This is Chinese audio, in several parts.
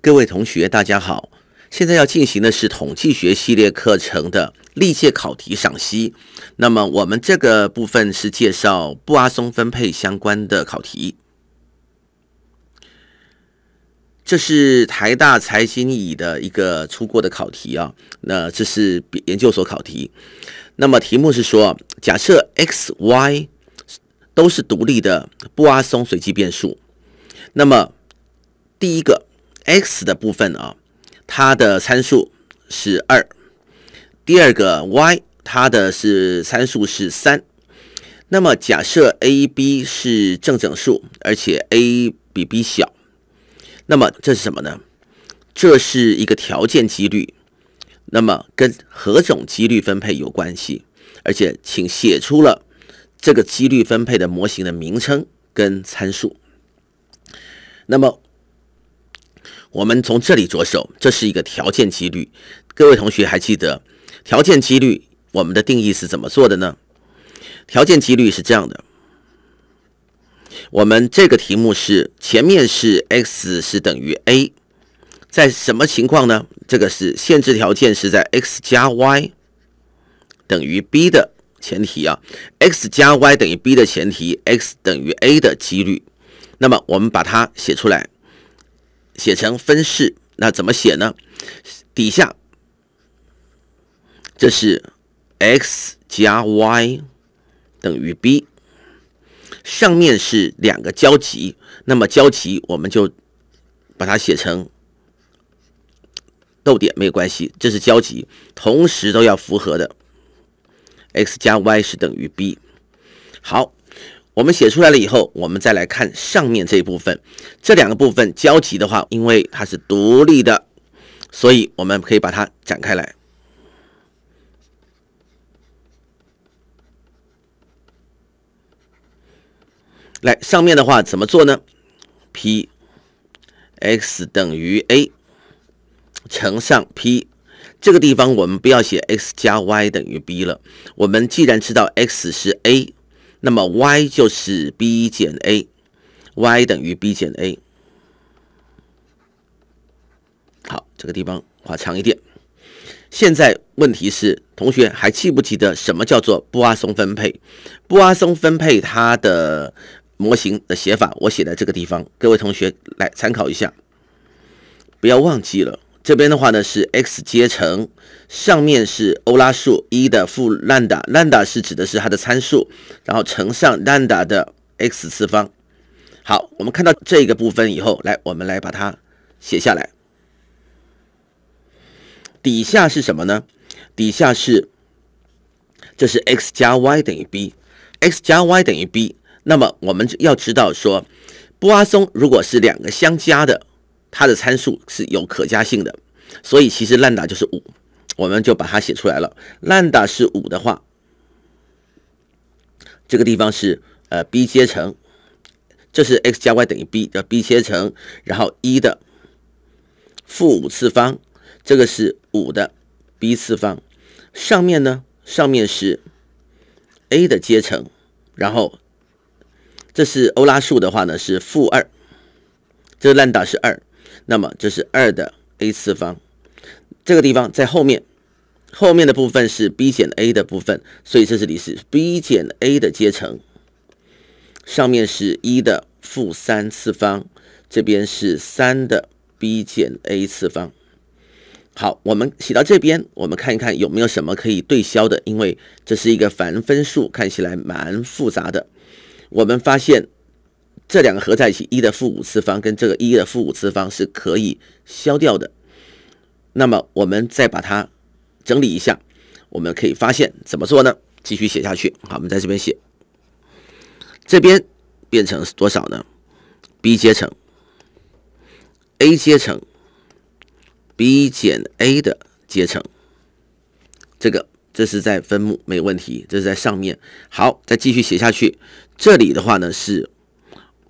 各位同学，大家好！现在要进行的是统计学系列课程的历届考题赏析。那么，我们这个部分是介绍布阿松分配相关的考题。这是台大财经乙的一个出过的考题啊。那这是研究所考题。那么题目是说，假设 X、Y 都是独立的布阿松随机变数。那么第一个。x 的部分啊，它的参数是二；第二个 y，它的是参数是三。那么假设 a、b 是正整数，而且 a 比 b 小，那么这是什么呢？这是一个条件几率。那么跟何种几率分配有关系？而且请写出了这个几率分配的模型的名称跟参数。那么。我们从这里着手，这是一个条件几率。各位同学还记得条件几率我们的定义是怎么做的呢？条件几率是这样的：我们这个题目是前面是 x 是等于 a，在什么情况呢？这个是限制条件是在 x 加 y 等于 b 的前提啊，x 加 y 等于 b 的前提，x 等于 a 的几率。那么我们把它写出来。写成分式，那怎么写呢？底下这是 x 加 y 等于 b，上面是两个交集，那么交集我们就把它写成逗点没有关系，这是交集，同时都要符合的 x 加 y 是等于 b，好。我们写出来了以后，我们再来看上面这一部分，这两个部分交集的话，因为它是独立的，所以我们可以把它展开来。来上面的话怎么做呢？P x 等于 a 乘上 P，这个地方我们不要写 x 加 y 等于 b 了，我们既然知道 x 是 a。那么 y 就是 b 减 a，y 等于 b 减 a。好，这个地方画长一点。现在问题是，同学还记不记得什么叫做阿松分配？阿松分配它的模型的写法，我写在这个地方，各位同学来参考一下，不要忘记了。这边的话呢是 x 阶乘，上面是欧拉数一的负兰达，兰达是指的是它的参数，然后乘上兰达的 x 次方。好，我们看到这个部分以后，来我们来把它写下来。底下是什么呢？底下是这是 x 加 y 等于 b，x 加 y 等于 b。那么我们要知道说，阿松如果是两个相加的。它的参数是有可加性的，所以其实兰达就是五，我们就把它写出来了。兰达是五的话，这个地方是呃 b 阶乘，这是 x 加 y 等于 b 的 b 阶乘，然后一的负五次方，这个是五的 b 次方，上面呢上面是 a 的阶乘，然后这是欧拉数的话呢是负二，这个兰达是二。那么这是二的 a 次方，这个地方在后面，后面的部分是 b 减 a 的部分，所以这里是 b 减 a 的阶乘，上面是一的负三次方，这边是三的 b 减 a 次方。好，我们写到这边，我们看一看有没有什么可以对消的，因为这是一个繁分数，看起来蛮复杂的，我们发现。这两个合在一起，一的负五次方跟这个一的负五次方是可以消掉的。那么我们再把它整理一下，我们可以发现怎么做呢？继续写下去，好，我们在这边写，这边变成多少呢？b 阶乘 a 阶乘 b 减 a 的阶乘，这个这是在分母，没问题，这是在上面。好，再继续写下去，这里的话呢是。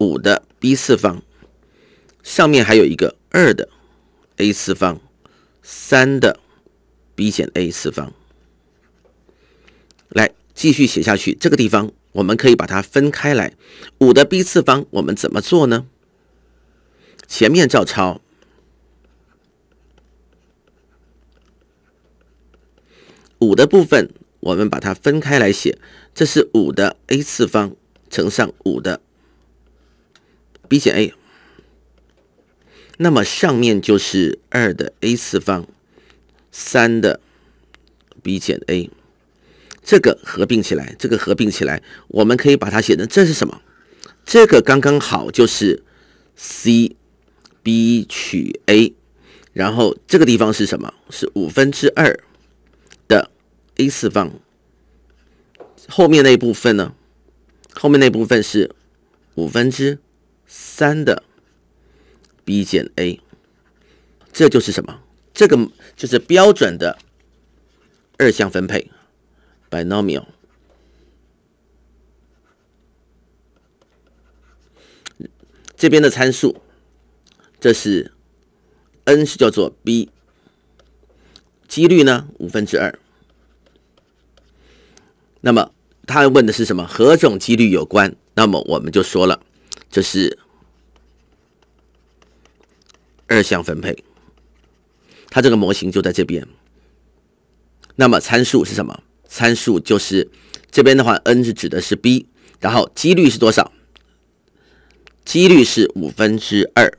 五的 b 次方，上面还有一个二的 a 次方，三的 b 减 a 次方。来，继续写下去。这个地方我们可以把它分开来。五的 b 次方，我们怎么做呢？前面照抄，五的部分我们把它分开来写，这是五的 a 次方乘上五的。b 减 a，那么上面就是二的 a 次方，三的 b 减 a，这个合并起来，这个合并起来，我们可以把它写成这是什么？这个刚刚好就是 c b 取 a，然后这个地方是什么？是五分之二的 a 次方。后面那部分呢？后面那部分是五分之。三的 b 减 a，这就是什么？这个就是标准的二项分配 （binomial）。这边的参数，这是 n 是叫做 b，几率呢五分之二。那么他问的是什么？何种几率有关？那么我们就说了。这是二项分配，它这个模型就在这边。那么参数是什么？参数就是这边的话，n 是指的是 b，然后几率是多少？几率是五分之二。